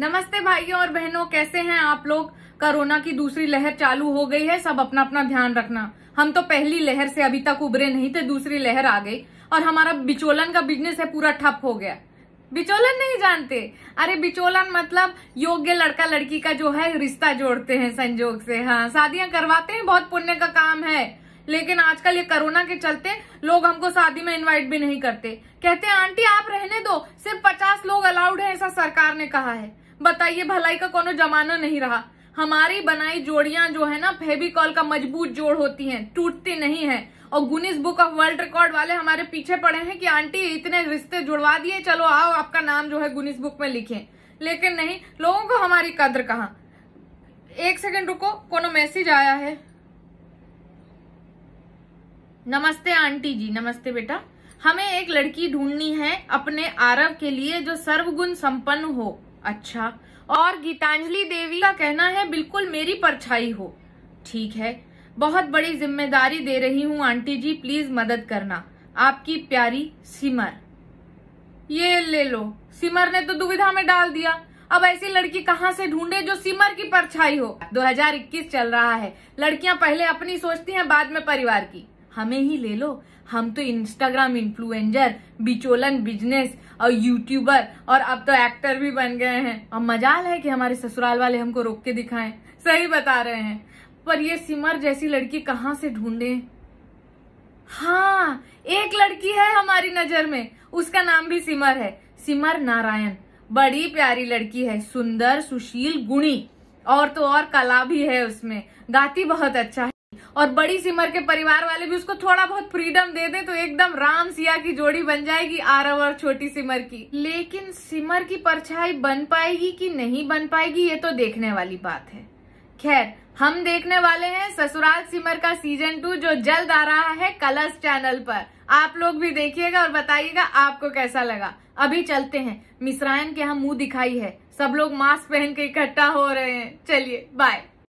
नमस्ते भाइयों और बहनों कैसे हैं आप लोग कोरोना की दूसरी लहर चालू हो गई है सब अपना अपना ध्यान रखना हम तो पहली लहर से अभी तक उभरे नहीं थे दूसरी लहर आ गई और हमारा बिचोलन का बिजनेस है पूरा ठप हो गया बिचोलन नहीं जानते अरे बिचोलन मतलब योग्य लड़का लड़की का जो है रिश्ता जोड़ते हैं संजोग से हाँ शादियां करवाते हैं बहुत पुण्य का काम है लेकिन आजकल ये कोरोना के चलते लोग हमको शादी में इनवाइट भी नहीं करते कहते हैं आंटी आप रहने दो सिर्फ पचास लोग अलाउड है ऐसा सरकार ने कहा है बताइए भलाई का कोनो जमाना नहीं रहा हमारी बनाई जोड़ियां जो है ना फेबिकॉल का मजबूत जोड़ होती हैं टूटती नहीं है और Guinness book of world record वाले हमारे पीछे पड़े हैं कि आंटी इतने रिश्ते जुड़वा दिए चलो आओ आपका नाम जो है गुनिस बुक में लिखें लेकिन नहीं लोगों को हमारी कद्र कहा एक सेकंड रुको कोनो मैसेज आया है नमस्ते आंटी जी नमस्ते बेटा हमें एक लड़की ढूंढनी है अपने आरव के लिए जो सर्वगुण संपन्न हो अच्छा और गीतांजलि देवी का कहना है बिल्कुल मेरी परछाई हो ठीक है बहुत बड़ी जिम्मेदारी दे रही हूँ आंटी जी प्लीज मदद करना आपकी प्यारी सिमर ये ले लो सिमर ने तो दुविधा में डाल दिया अब ऐसी लड़की कहाँ से ढूंढे जो सिमर की परछाई हो 2021 चल रहा है लड़कियां पहले अपनी सोचती हैं बाद में परिवार की हमें ही ले लो हम तो इंस्टाग्राम इन्फ्लुएंजर बिचोलन बिजनेस और यूट्यूबर और अब तो एक्टर भी बन गए हैं और मजाल है कि हमारे ससुराल वाले हमको रोक के दिखाएं सही बता रहे हैं पर ये सिमर जैसी लड़की कहाँ से ढूंढे हाँ एक लड़की है हमारी नजर में उसका नाम भी सिमर है सिमर नारायण बड़ी प्यारी लड़की है सुंदर सुशील गुणी और तो और कला भी है उसमें गाती बहुत अच्छा है और बड़ी सिमर के परिवार वाले भी उसको थोड़ा बहुत फ्रीडम दे दे तो एकदम राम सिया की जोड़ी बन जाएगी आरव और छोटी सिमर की लेकिन सिमर की परछाई बन पाएगी कि नहीं बन पाएगी ये तो देखने वाली बात है खैर हम देखने वाले हैं ससुराल सिमर का सीजन टू जो जल्द आ रहा है कलर्स चैनल पर आप लोग भी देखिएगा और बताइएगा आपको कैसा लगा अभी चलते हैं मिसरायन के यहाँ मुंह दिखाई है सब लोग मास्क पहन के इकट्ठा हो रहे हैं चलिए बाय